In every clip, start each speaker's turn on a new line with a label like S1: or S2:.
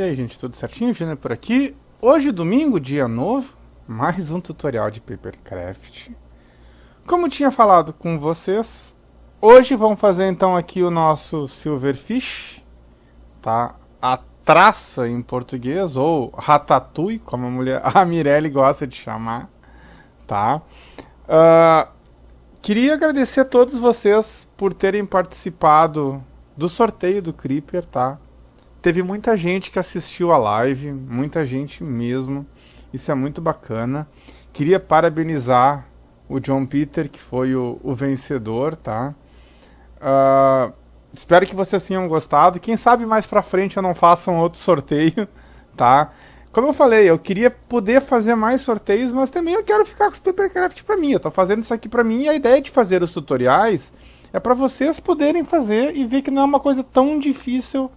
S1: E aí gente, tudo certinho? Júnior por aqui. Hoje domingo, dia novo, mais um tutorial de Papercraft. Como tinha falado com vocês, hoje vamos fazer então aqui o nosso Silverfish, tá? A traça em português, ou ratatouille, como a, mulher, a Mirelle gosta de chamar, tá? Uh, queria agradecer a todos vocês por terem participado do sorteio do Creeper, tá? Teve muita gente que assistiu a live, muita gente mesmo. Isso é muito bacana. Queria parabenizar o John Peter, que foi o, o vencedor, tá? Uh, espero que vocês tenham gostado. Quem sabe mais pra frente eu não faça um outro sorteio, tá? Como eu falei, eu queria poder fazer mais sorteios, mas também eu quero ficar com os Papercraft pra mim. Eu tô fazendo isso aqui pra mim e a ideia de fazer os tutoriais é para vocês poderem fazer e ver que não é uma coisa tão difícil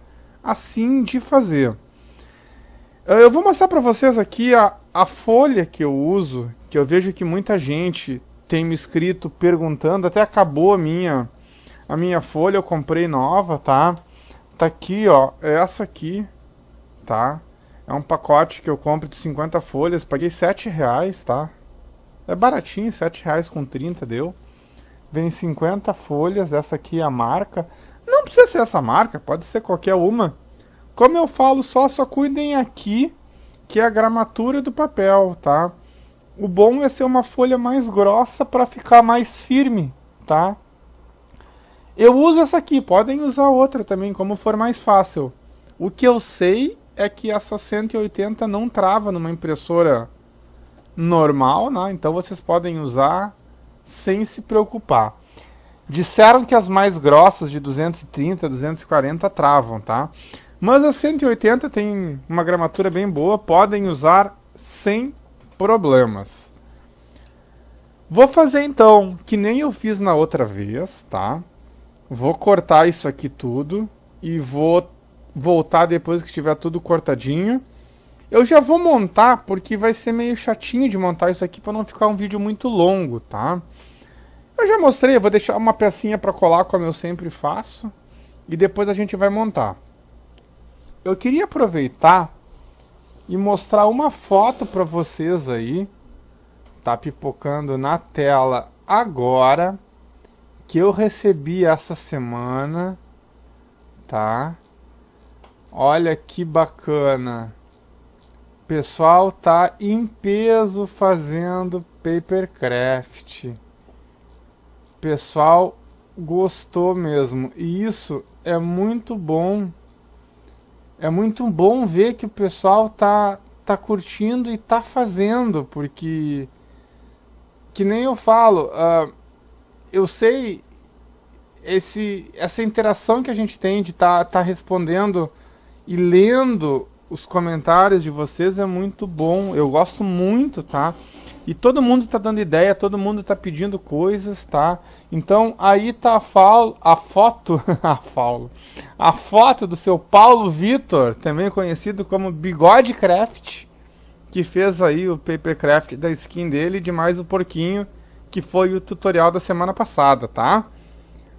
S1: assim de fazer. Ah, eu vou mostrar para vocês aqui a, a folha que eu uso, que eu vejo que muita gente tem me escrito perguntando, até acabou a minha a minha folha, eu comprei nova, tá? Tá aqui, ó, é essa aqui, tá? É um pacote que eu compro de 50 folhas, paguei 7 reais, tá? É baratinho, 7 reais com 30 deu. Vem 50 folhas, essa aqui é a marca. Não precisa ser essa marca, pode ser qualquer uma. Como eu falo, só só cuidem aqui que é a gramatura do papel, tá? O bom é ser uma folha mais grossa para ficar mais firme, tá? Eu uso essa aqui, podem usar outra também, como for mais fácil. O que eu sei é que essa 180 não trava numa impressora normal, né? então vocês podem usar sem se preocupar. Disseram que as mais grossas de 230, 240 travam, tá? Mas a 180 tem uma gramatura bem boa, podem usar sem problemas. Vou fazer então, que nem eu fiz na outra vez, tá? Vou cortar isso aqui tudo e vou voltar depois que estiver tudo cortadinho. Eu já vou montar porque vai ser meio chatinho de montar isso aqui para não ficar um vídeo muito longo, tá? Eu já mostrei, eu vou deixar uma pecinha para colar como eu sempre faço e depois a gente vai montar. Eu queria aproveitar e mostrar uma foto para vocês aí. Tá pipocando na tela agora que eu recebi essa semana, tá? Olha que bacana. O pessoal tá em peso fazendo papercraft. O pessoal gostou mesmo. E isso é muito bom é muito bom ver que o pessoal tá, tá curtindo e tá fazendo, porque que nem eu falo, uh, eu sei esse, essa interação que a gente tem de estar tá, tá respondendo e lendo os comentários de vocês é muito bom. Eu gosto muito, tá? E todo mundo está dando ideia, todo mundo está pedindo coisas, tá? Então aí tá a, a foto, a Paulo, a foto do seu Paulo Vitor, também conhecido como Bigode Craft, que fez aí o papercraft da skin dele, de mais o porquinho, que foi o tutorial da semana passada, tá?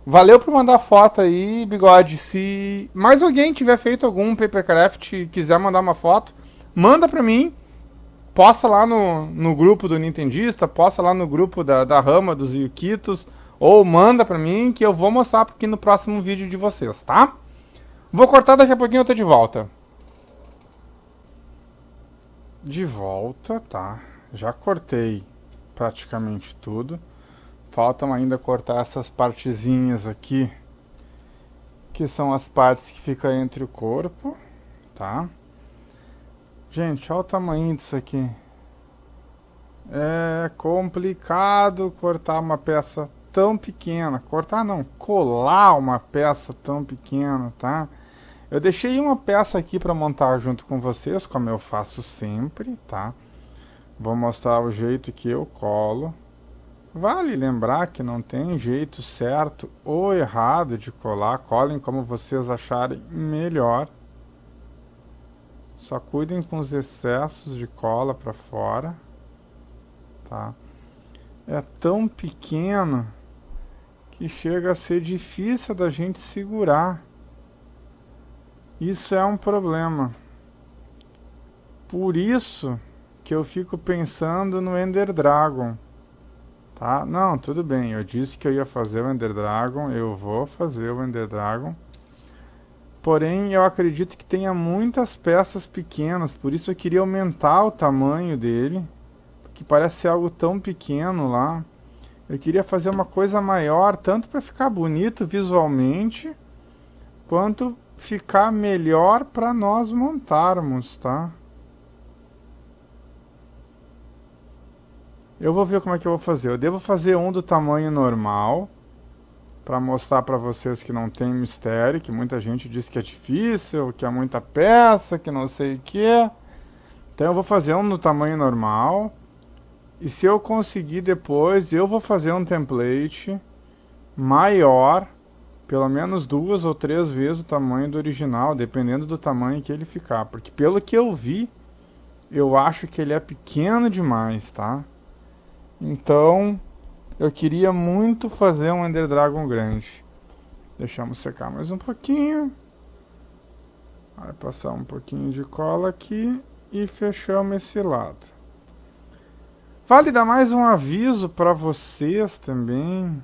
S1: Valeu por mandar foto aí, Bigode. Se mais alguém tiver feito algum papercraft e quiser mandar uma foto, manda para mim posta lá no, no grupo do Nintendista, posta lá no grupo da, da Rama, dos Yukitos, ou manda pra mim que eu vou mostrar aqui no próximo vídeo de vocês, tá? Vou cortar, daqui a pouquinho eu tô de volta. De volta, tá. Já cortei praticamente tudo. Faltam ainda cortar essas partezinhas aqui, que são as partes que ficam entre o corpo, Tá? Gente, olha o tamanho disso aqui. É complicado cortar uma peça tão pequena. Cortar não, colar uma peça tão pequena, tá? Eu deixei uma peça aqui para montar junto com vocês, como eu faço sempre, tá? Vou mostrar o jeito que eu colo. Vale lembrar que não tem jeito certo ou errado de colar. Colem como vocês acharem melhor. Só cuidem com os excessos de cola para fora, tá? É tão pequeno que chega a ser difícil da gente segurar. Isso é um problema. Por isso que eu fico pensando no Ender Dragon. Tá? Não, tudo bem. Eu disse que eu ia fazer o Ender Dragon. Eu vou fazer o Ender Dragon. Porém, eu acredito que tenha muitas peças pequenas, por isso eu queria aumentar o tamanho dele, que parece ser algo tão pequeno lá. Eu queria fazer uma coisa maior, tanto para ficar bonito visualmente, quanto ficar melhor para nós montarmos, tá? Eu vou ver como é que eu vou fazer. Eu devo fazer um do tamanho normal, para mostrar para vocês que não tem mistério, que muita gente diz que é difícil, que é muita peça, que não sei o que. Então eu vou fazer um no tamanho normal. E se eu conseguir depois, eu vou fazer um template maior, pelo menos duas ou três vezes o tamanho do original, dependendo do tamanho que ele ficar. Porque pelo que eu vi, eu acho que ele é pequeno demais, tá? Então, eu queria muito fazer um Ender Dragon grande. Deixamos secar mais um pouquinho. Vai passar um pouquinho de cola aqui e fechamos esse lado. Vale dar mais um aviso para vocês também.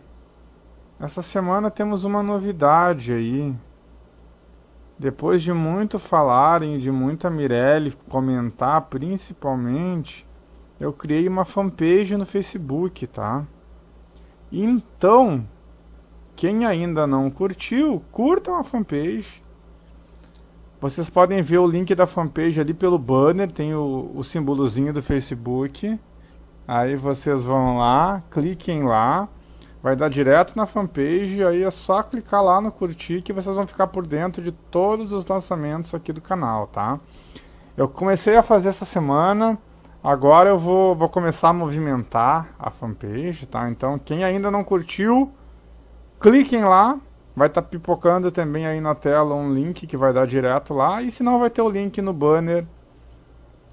S1: Essa semana temos uma novidade aí. Depois de muito falarem, de muita Mirelle comentar principalmente, eu criei uma fanpage no Facebook, tá? Então, quem ainda não curtiu, curtam a fanpage. Vocês podem ver o link da fanpage ali pelo banner, tem o, o símbolozinho do Facebook. Aí vocês vão lá, cliquem lá, vai dar direto na fanpage, aí é só clicar lá no curtir que vocês vão ficar por dentro de todos os lançamentos aqui do canal, tá? Eu comecei a fazer essa semana, Agora eu vou, vou começar a movimentar a fanpage, tá? Então quem ainda não curtiu, cliquem lá. Vai estar tá pipocando também aí na tela um link que vai dar direto lá. E se não, vai ter o link no banner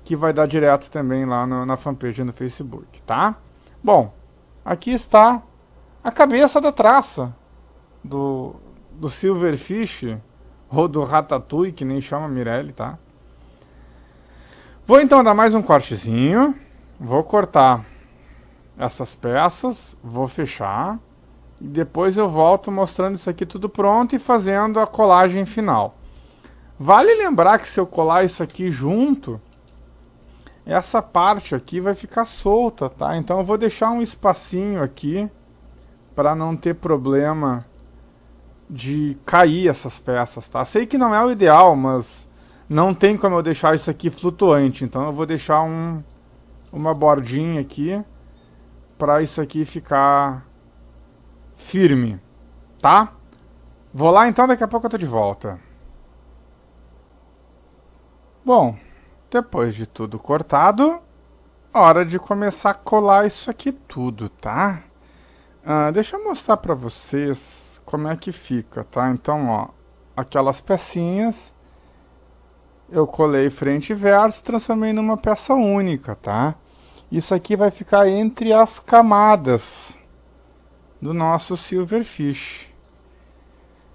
S1: que vai dar direto também lá no, na fanpage no Facebook, tá? Bom, aqui está a cabeça da traça do, do Silverfish ou do Ratatouille, que nem chama Mirelle, tá? Vou então dar mais um cortezinho. Vou cortar essas peças, vou fechar. E depois eu volto mostrando isso aqui tudo pronto e fazendo a colagem final. Vale lembrar que se eu colar isso aqui junto, essa parte aqui vai ficar solta, tá? Então eu vou deixar um espacinho aqui para não ter problema de cair essas peças, tá? Sei que não é o ideal, mas não tem como eu deixar isso aqui flutuante, então eu vou deixar um, uma bordinha aqui para isso aqui ficar firme, tá? Vou lá então, daqui a pouco eu tô de volta. Bom, depois de tudo cortado, hora de começar a colar isso aqui tudo, tá? Ah, deixa eu mostrar para vocês como é que fica, tá? Então, ó, aquelas pecinhas eu colei frente e verso, transformei numa peça única, tá? Isso aqui vai ficar entre as camadas do nosso silverfish.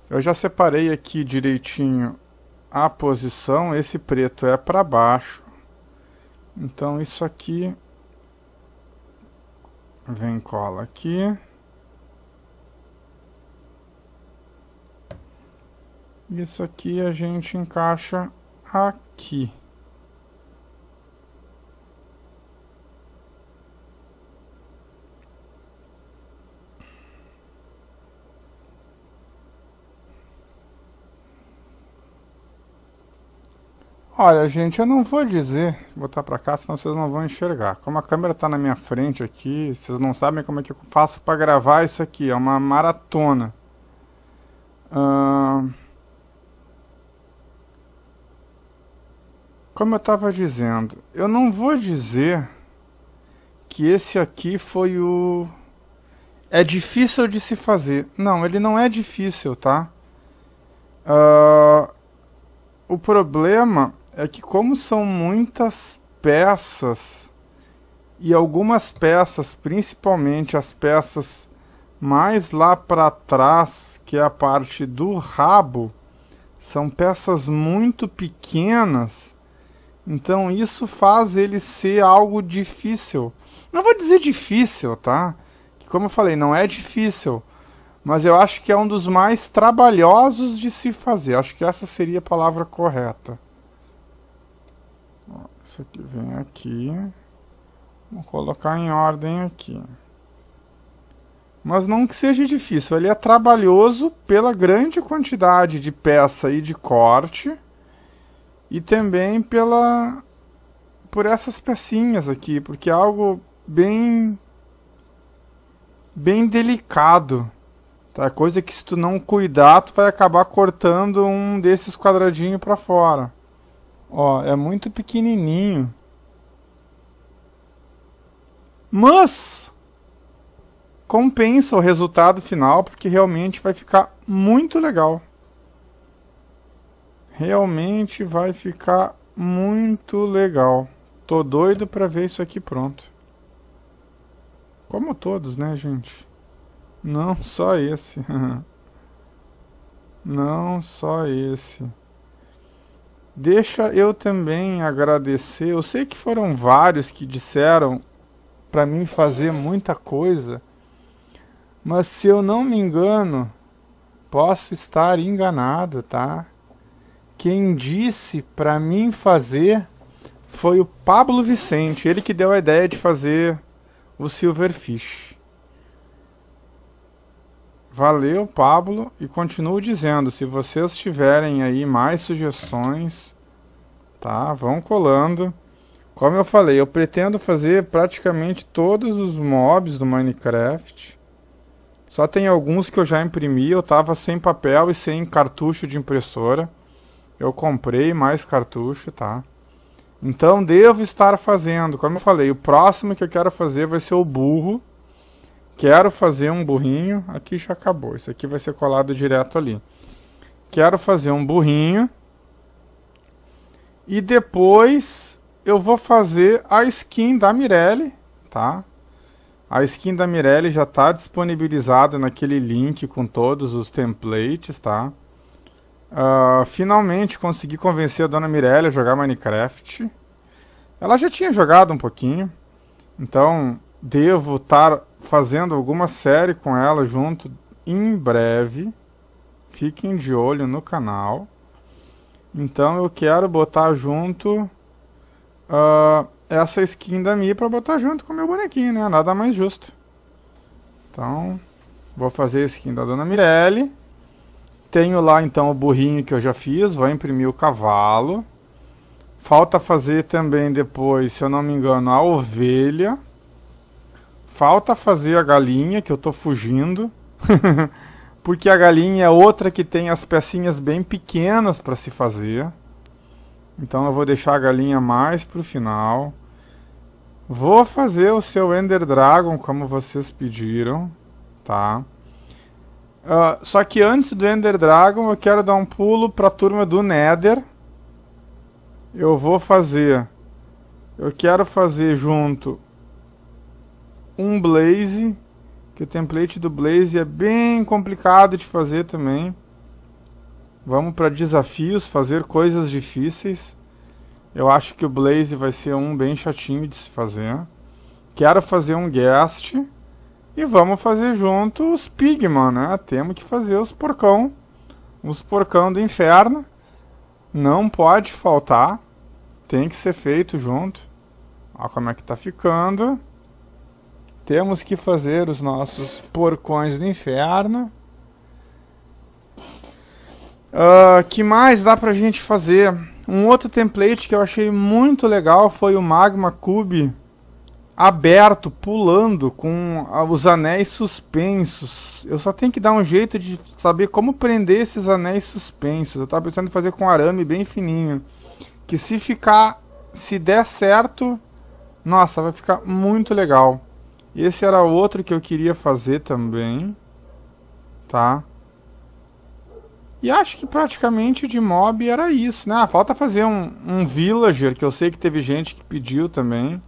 S1: Eu já separei aqui direitinho a posição, esse preto é para baixo. Então isso aqui vem cola aqui. Isso aqui a gente encaixa aqui. Olha, gente, eu não vou dizer, vou botar pra cá, senão vocês não vão enxergar. Como a câmera tá na minha frente aqui, vocês não sabem como é que eu faço pra gravar isso aqui, é uma maratona. Ahn... Uh... Como eu estava dizendo, eu não vou dizer que esse aqui foi o... É difícil de se fazer. Não, ele não é difícil, tá? Uh, o problema é que como são muitas peças, e algumas peças, principalmente as peças mais lá para trás, que é a parte do rabo, são peças muito pequenas então isso faz ele ser algo difícil. Não vou dizer difícil, tá? Que, como eu falei, não é difícil. Mas eu acho que é um dos mais trabalhosos de se fazer. Acho que essa seria a palavra correta. Isso aqui vem aqui. Vou colocar em ordem aqui. Mas não que seja difícil. Ele é trabalhoso pela grande quantidade de peça e de corte e também pela por essas pecinhas aqui, porque é algo bem bem delicado. Tá? Coisa que se tu não cuidar, tu vai acabar cortando um desses quadradinhos para fora. Ó, é muito pequenininho. Mas compensa o resultado final, porque realmente vai ficar muito legal. Realmente vai ficar muito legal. Tô doido pra ver isso aqui pronto. Como todos, né, gente? Não só esse. Não só esse. Deixa eu também agradecer. Eu sei que foram vários que disseram para mim fazer muita coisa, mas se eu não me engano, posso estar enganado, tá? quem disse para mim fazer foi o Pablo Vicente, ele que deu a ideia de fazer o Silverfish. Valeu, Pablo, e continuo dizendo, se vocês tiverem aí mais sugestões, tá? Vão colando. Como eu falei, eu pretendo fazer praticamente todos os mobs do Minecraft. Só tem alguns que eu já imprimi, eu tava sem papel e sem cartucho de impressora. Eu comprei mais cartucho, tá? Então devo estar fazendo, como eu falei, o próximo que eu quero fazer vai ser o burro. Quero fazer um burrinho, aqui já acabou, isso aqui vai ser colado direto ali. Quero fazer um burrinho. E depois eu vou fazer a skin da Mirelle, tá? A skin da Mirelle já está disponibilizada naquele link com todos os templates, tá? Uh, finalmente consegui convencer a dona Mirella a jogar Minecraft. Ela já tinha jogado um pouquinho, então devo estar fazendo alguma série com ela junto em breve. Fiquem de olho no canal. Então eu quero botar junto uh, essa skin da Mi para botar junto com o meu bonequinho, né? Nada mais justo. Então vou fazer a skin da Dona Mirelle. Tenho lá então o burrinho que eu já fiz, vou imprimir o cavalo. Falta fazer também depois, se eu não me engano, a ovelha. Falta fazer a galinha, que eu tô fugindo. porque a galinha é outra que tem as pecinhas bem pequenas para se fazer. Então eu vou deixar a galinha mais pro final. Vou fazer o seu Ender Dragon como vocês pediram, tá? Uh, só que antes do Ender Dragon, eu quero dar um pulo para a turma do Nether. Eu vou fazer... Eu quero fazer junto um Blaze, que o template do Blaze é bem complicado de fazer também. Vamos para desafios, fazer coisas difíceis. Eu acho que o Blaze vai ser um bem chatinho de se fazer. Quero fazer um guest. E vamos fazer junto os Pigman, né? Temos que fazer os porcão. Os porcão do inferno. Não pode faltar. Tem que ser feito junto. Olha como é que tá ficando. Temos que fazer os nossos porcões do inferno. Uh, que mais dá pra gente fazer? Um outro template que eu achei muito legal foi o Magma Cube aberto, pulando, com os anéis suspensos. Eu só tenho que dar um jeito de saber como prender esses anéis suspensos. Eu estava pensando em fazer com arame bem fininho. Que se ficar, se der certo, nossa, vai ficar muito legal. Esse era outro que eu queria fazer também. Tá? E acho que praticamente de mob era isso, né? Ah, falta fazer um, um villager, que eu sei que teve gente que pediu também.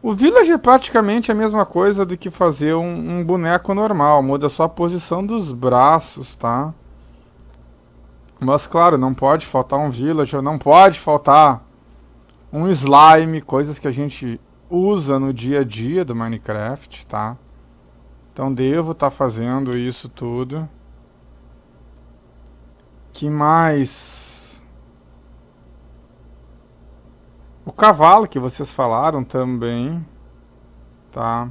S1: O Village é praticamente a mesma coisa do que fazer um, um boneco normal, muda só a posição dos braços, tá? Mas claro, não pode faltar um Villager, não pode faltar um slime, coisas que a gente usa no dia a dia do Minecraft, tá? Então devo estar tá fazendo isso tudo. Que mais? O cavalo que vocês falaram também, tá?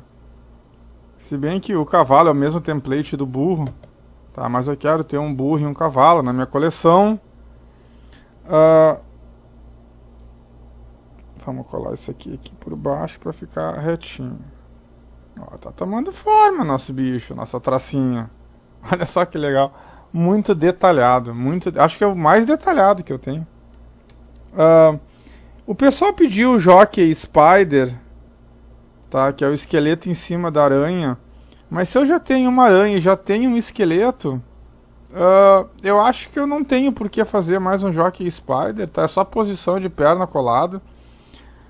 S1: Se bem que o cavalo é o mesmo template do burro, tá? Mas eu quero ter um burro e um cavalo na minha coleção. Uh, vamos colar isso aqui, aqui por baixo para ficar retinho. Ó, tá tomando forma nosso bicho, nossa tracinha. Olha só que legal. Muito detalhado, muito, acho que é o mais detalhado que eu tenho. Uh, o pessoal pediu o Jockey Spider, tá? Que é o esqueleto em cima da aranha. Mas se eu já tenho uma aranha e já tenho um esqueleto, uh, eu acho que eu não tenho por que fazer mais um Jockey Spider, tá? É só posição de perna colada.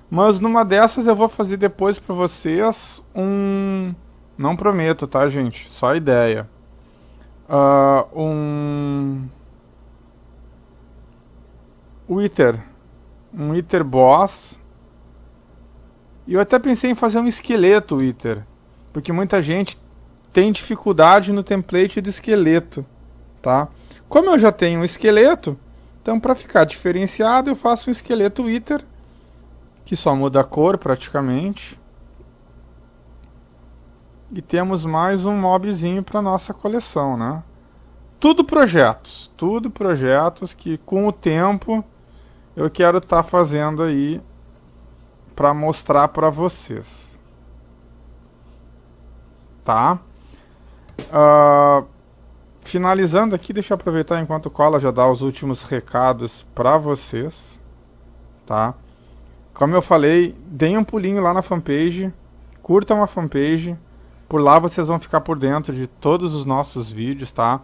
S1: Mas numa dessas eu vou fazer depois para vocês um... Não prometo, tá, gente? Só ideia. Uh, um... Wither um Iter Boss. E eu até pensei em fazer um esqueleto Iter, porque muita gente tem dificuldade no template do esqueleto, tá? Como eu já tenho um esqueleto, então para ficar diferenciado eu faço um esqueleto Iter, que só muda a cor praticamente. E temos mais um mobzinho para nossa coleção, né? Tudo projetos, tudo projetos que com o tempo eu quero estar tá fazendo aí para mostrar para vocês. Tá? Uh, finalizando aqui, deixa eu aproveitar enquanto cola já dar os últimos recados para vocês. Tá? Como eu falei, deem um pulinho lá na fanpage, curtam a fanpage, por lá vocês vão ficar por dentro de todos os nossos vídeos, tá?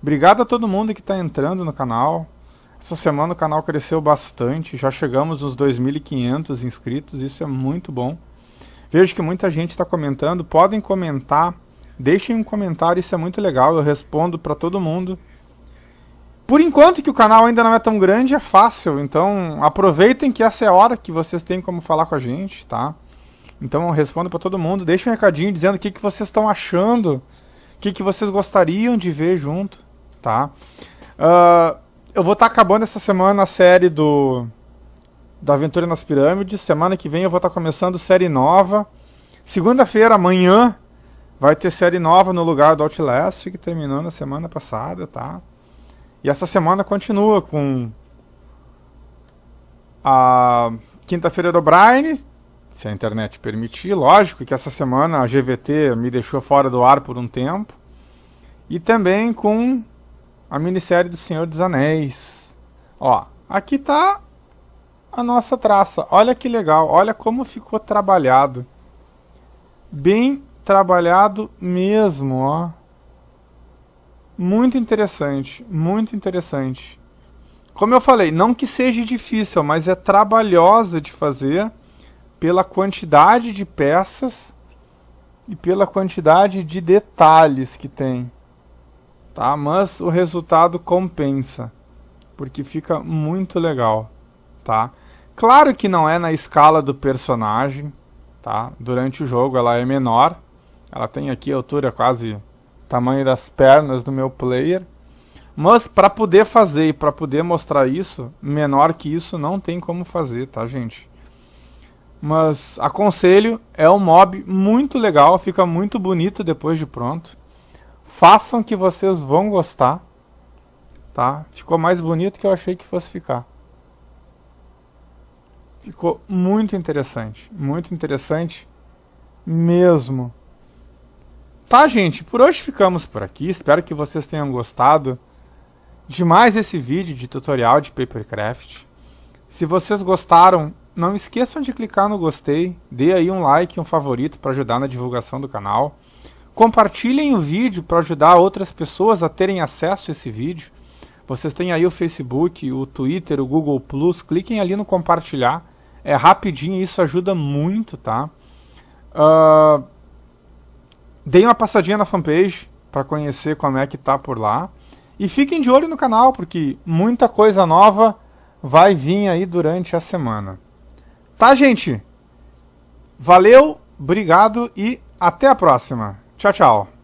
S1: Obrigado a todo mundo que está entrando no canal, essa semana o canal cresceu bastante, já chegamos nos 2.500 inscritos, isso é muito bom. Vejo que muita gente está comentando, podem comentar, deixem um comentário, isso é muito legal, eu respondo para todo mundo. Por enquanto que o canal ainda não é tão grande, é fácil, então aproveitem que essa é a hora que vocês têm como falar com a gente, tá? Então eu respondo para todo mundo, deixem um recadinho dizendo o que, que vocês estão achando, o que, que vocês gostariam de ver junto, tá? Uh, eu vou estar tá acabando essa semana a série do da Aventura nas Pirâmides. Semana que vem eu vou estar tá começando série nova. Segunda-feira, amanhã, vai ter série nova no lugar do Outlast, que terminou na semana passada, tá? E essa semana continua com a quinta-feira do Brian, se a internet permitir. Lógico que essa semana a GVT me deixou fora do ar por um tempo. E também com a minissérie do Senhor dos Anéis. Ó, aqui tá a nossa traça. Olha que legal, olha como ficou trabalhado. Bem trabalhado mesmo, ó. Muito interessante, muito interessante. Como eu falei, não que seja difícil, mas é trabalhosa de fazer pela quantidade de peças e pela quantidade de detalhes que tem tá? Mas o resultado compensa, porque fica muito legal, tá? Claro que não é na escala do personagem, tá? Durante o jogo ela é menor, ela tem aqui a altura quase tamanho das pernas do meu player, mas para poder fazer e para poder mostrar isso, menor que isso não tem como fazer, tá, gente? Mas aconselho, é um mob muito legal, fica muito bonito depois de pronto. Façam que vocês vão gostar. Tá? Ficou mais bonito que eu achei que fosse ficar. Ficou muito interessante. Muito interessante mesmo. Tá, gente? Por hoje ficamos por aqui. Espero que vocês tenham gostado de mais esse vídeo de tutorial de Papercraft. Se vocês gostaram, não esqueçam de clicar no gostei, dê aí um like, um favorito para ajudar na divulgação do canal. Compartilhem o vídeo para ajudar outras pessoas a terem acesso a esse vídeo. Vocês têm aí o Facebook, o Twitter, o Google Plus. Cliquem ali no compartilhar. É rapidinho, isso ajuda muito, tá? Uh, deem uma passadinha na fanpage para conhecer como é que tá por lá. E fiquem de olho no canal, porque muita coisa nova vai vir aí durante a semana. Tá, gente? Valeu, obrigado e até a próxima! Tchau, tchau.